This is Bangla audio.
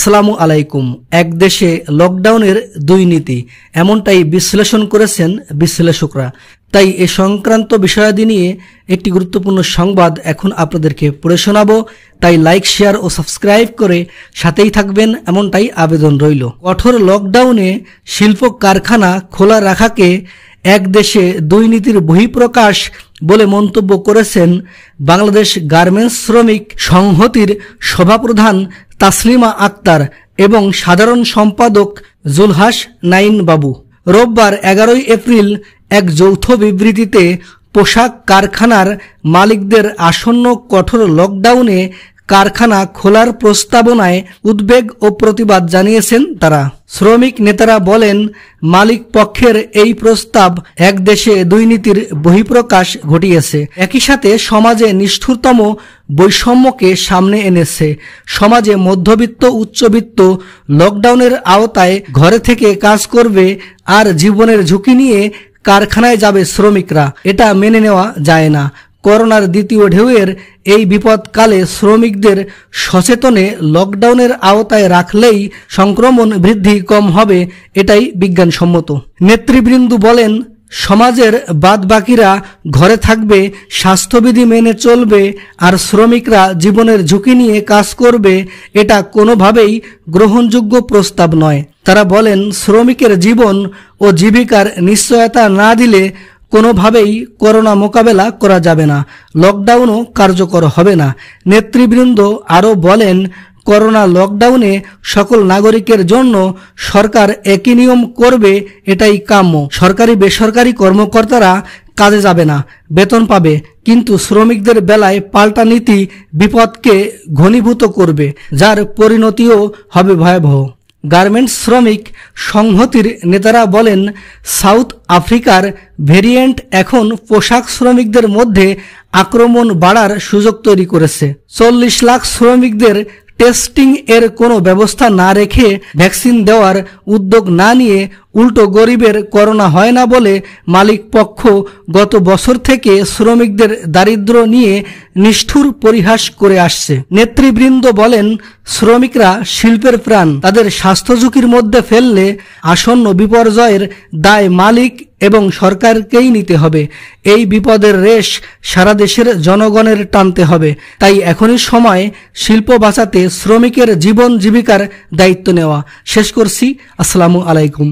আসসালামু আলাইকুম এক দেশে লকডাউনের দুই নীতি এমনটাই বিশ্লেষণ করেছেন বিশ্লেষকরা তাই এ সংক্রান্ত বিষয়াদি নিয়ে একটি গুরুত্বপূর্ণ সংবাদ এখন আপনাদেরকে পড়ে শোনাবো তাই লাইক শেয়ার ও সাবস্ক্রাইব করে সাথেই থাকবেন এমনটাই আবেদন রইল কঠোর লকডাউনে শিল্প কারখানা খোলা রাখাকে এক দেশে দুই নীতির বহিঃপ্রকাশ বলে মন্তব্য করেছেন বাংলাদেশ গার্মেন্টস শ্রমিক সংহতির সভাপ্রধান তাসলিমা আক্তার এবং সাধারণ সম্পাদক জুলহাস নাইন বাবু রোববার এগারোই এপ্রিল এক যৌথ বিবৃতিতে পোশাক কারখানার মালিকদের আসন্ন কঠোর লকডাউনে কারখানা খোলার প্রস্তাবনায় উদ্বেগ ও প্রতিবাদ জানিয়েছেন তারা শ্রমিক নেতারা বলেন মালিক পক্ষের এই প্রস্তাব এক দেশে দুর্নীতির বহিঃপ্রকাশ ঘটিয়েছে একই সাথে সমাজে নিষ্ঠুরতম বৈষম্যকে সামনে এনেছে সমাজে মধ্যবিত্ত উচ্চবিত্ত লকডাউনের আওতায় ঘরে থেকে কাজ করবে আর জীবনের ঝুঁকি নিয়ে কারখানায় যাবে শ্রমিকরা এটা মেনে নেওয়া যায় না করোনার দ্বিতীয় ঢেউয়ের এই বিপদকালে শ্রমিকদের সচেতনে লকডাউনের আওতায় রাখলেই সংক্রমণ বৃদ্ধি কম হবে এটাই বিজ্ঞানসম্মত নেতৃবৃন্দ বলেন সমাজের বাদবাকিরা ঘরে থাকবে স্বাস্থ্যবিধি মেনে চলবে আর শ্রমিকরা জীবনের ঝুঁকি নিয়ে কাজ করবে এটা কোনোভাবেই গ্রহণযোগ্য প্রস্তাব নয় তারা বলেন শ্রমিকের জীবন ও জীবিকার নিশ্চয়তা না দিলে কোনোভাবেই করোনা মোকাবেলা করা যাবে না লকডাউনও কার্যকর হবে না নেতৃবৃন্দ আরও বলেন করোনা লকডাউনে সকল নাগরিকের জন্য সরকার একই নিয়ম করবে এটাই কাম্য সরকারি বেসরকারি কর্মকর্তারা কাজে যাবে না বেতন পাবে কিন্তু শ্রমিকদের বেলায় পাল্টা নীতি বিপদকে ঘনীভূত করবে যার পরিণতিও হবে ভয়াবহ গার্মেন্টস শ্রমিক সংহতির নেতারা বলেন সাউথ আফ্রিকার ভেরিয়েন্ট এখন পোশাক শ্রমিকদের মধ্যে আক্রমণ বাড়ার সুযোগ তৈরি করেছে চল্লিশ লাখ শ্রমিকদের টেস্টিং এর কোনো ব্যবস্থা না রেখে ভ্যাকসিন দেওয়ার উদ্যোগ না নিয়ে উল্টো গরিবের করোনা হয় না বলে মালিক পক্ষ গত বছর থেকে শ্রমিকদের দারিদ্র নিয়ে নিষ্ঠুর পরিহাস করে আসছে নেতৃবৃন্দ বলেন শ্রমিকরা শিল্পের প্রাণ তাদের স্বাস্থ্য ঝুঁকির মধ্যে ফেললে আসন্ন বিপর্যয়ের দায় মালিক এবং সরকারকেই নিতে হবে এই বিপদের রেশ সারা দেশের জনগণের টানতে হবে তাই এখনই সময় শিল্প বাঁচাতে শ্রমিকের জীবন জীবিকার দায়িত্ব নেওয়া শেষ করছি আসসালামু আলাইকুম